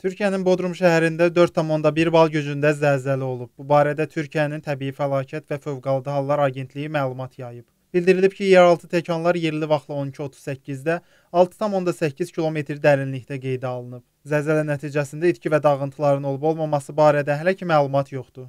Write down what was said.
Türkiyənin Bodrum şəhərində 4,1 bal gücündə zəlzələ olub. Bu barədə Türkiyənin Təbii Fəlakət və Fövqəladə Hallar Agentliyi məlumat yayıb. Bildirilib ki, yeraltı təkanlar yerli vaxtla 12:38-də 6,8 kilometr dərinlikdə qeydə alınıb. Zəlzələ nəticəsində itki və dağıntıların olub-olmaması barədə hələ ki məlumat yoxdur.